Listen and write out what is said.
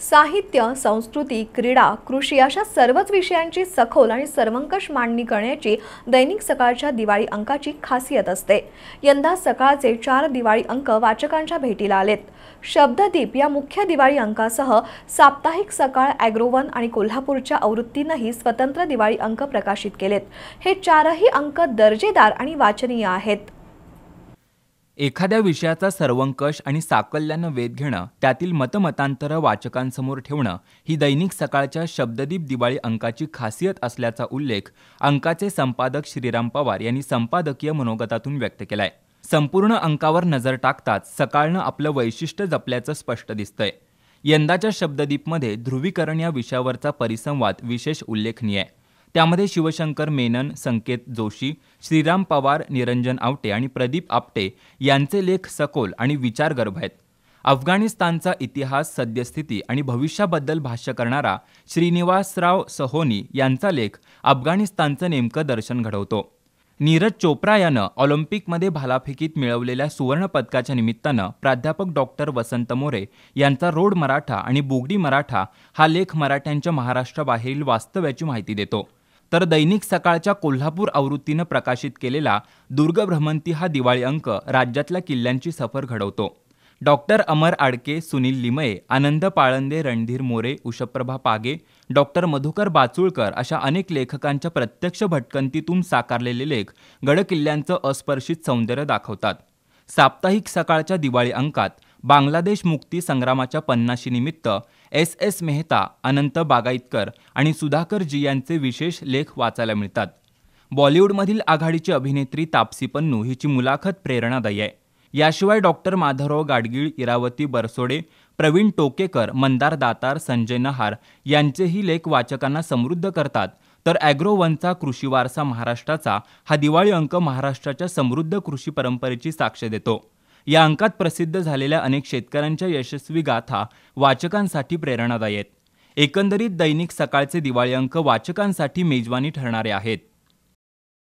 साहित्य संस्कृती क्रीडा कृषी अशा सर्वच विषयांची सखोल आणि सर्वंकष मांडणी करण्याची दैनिक सकाळच्या दिवाळी अंकाची खासियत असते यंदा सकाळचे चार दिवाळी अंक वाचकांच्या भेटीला आलेत शब्ददीप या मुख्य दिवाळी अंकासह साप्ताहिक सकाळ ॲग्रोवन आणि कोल्हापूरच्या आवृत्तीनंही स्वतंत्र दिवाळी अंक प्रकाशित केलेत हे चारही अंक दर्जेदार आणि वाचनीय आहेत एखाद्या विषयाचा सर्वंकष आणि साकल्यानं वेध घेणं त्यातील मतमतांतरं वाचकांसमोर ठेवणं ही दैनिक सकाळच्या शब्ददीप दिवाळी अंकाची खासियत असल्याचा उल्लेख अंकाचे संपादक श्रीराम पवार यांनी संपादकीय मनोगतातून व्यक्त केलाय संपूर्ण अंकावर नजर टाकताच सकाळनं आपलं वैशिष्ट्य जपल्याचं स्पष्ट दिसतंय यंदाच्या शब्ददीपमध्ये ध्रुवीकरण या विषयावरचा परिसंवाद विशेष उल्लेखनीय आहे त्यामध्ये शिवशंकर मेनन संकेत जोशी श्रीराम पवार निरंजन आवटे आणि प्रदीप आपटे यांचे लेख सखोल आणि विचारगर्भ आहेत अफगाणिस्तानचा इतिहास सद्यस्थिती आणि भविष्याबद्दल भाष्य करणारा श्रीनिवासराव सहोनी यांचा लेख अफगाणिस्तानचं नेमकं दर्शन घडवतो नीरज चोप्रा यानं ऑलिम्पिकमध्ये भालाफेकीत मिळवलेल्या सुवर्णपदकाच्या निमित्तानं प्राध्यापक डॉक्टर वसंत मोरे यांचा रोड मराठा आणि बोगडी मराठा हा लेख मराठ्यांच्या महाराष्ट्राबाहेरील वास्तव्याची माहिती देतो तर दैनिक सकाळच्या कोल्हापूर आवृत्तीनं प्रकाशित केलेला दुर्गभ्रमंती हा दिवाळी अंक राज्यातल्या किल्ल्यांची सफर घडवतो डॉक्टर अमर आडके सुनील लिमये आनंद पाळंदे रणधीर मोरे उषप्रभा पागे डॉक्टर मधुकर बाचुळकर अशा अनेक लेखकांच्या प्रत्यक्ष भटकंतीतून साकारलेले लेख गडकिल्ल्यांचं अस्पर्शित सौंदर्य दाखवतात साप्ताहिक सकाळच्या दिवाळी अंकात बांगलादेश मुक्ती संग्रामाच्या पन्नाशीनिमित्त एस एस मेहता अनंत बागाईतकर आणि सुधाकर जी यांचे विशेष लेख वाचायला मिळतात बॉलिवूडमधील आघाडीची अभिनेत्री तापसी पन्नू हिची मुलाखत प्रेरणादायी आहे याशिवाय डॉक्टर माधवराव गाडगीळ इरावती बरसोडे प्रवीण टोकेकर मंदार दातार संजय नहार यांचेही लेख वाचकांना समृद्ध करतात तर ॲग्रो वनचा कृषी वारसा महाराष्ट्राचा हा दिवाळी अंक महाराष्ट्राच्या समृद्ध कृषी परंपरेची साक्ष देतो या अंकात प्रसिद्ध झालेल्या अनेक शेतकऱ्यांच्या यशस्वी गाथा वाचकांसाठी प्रेरणादायी आहेत एकंदरीत दैनिक सकाळचे दिवाळी अंक वाचकांसाठी मेजवानी ठरणारे आहेत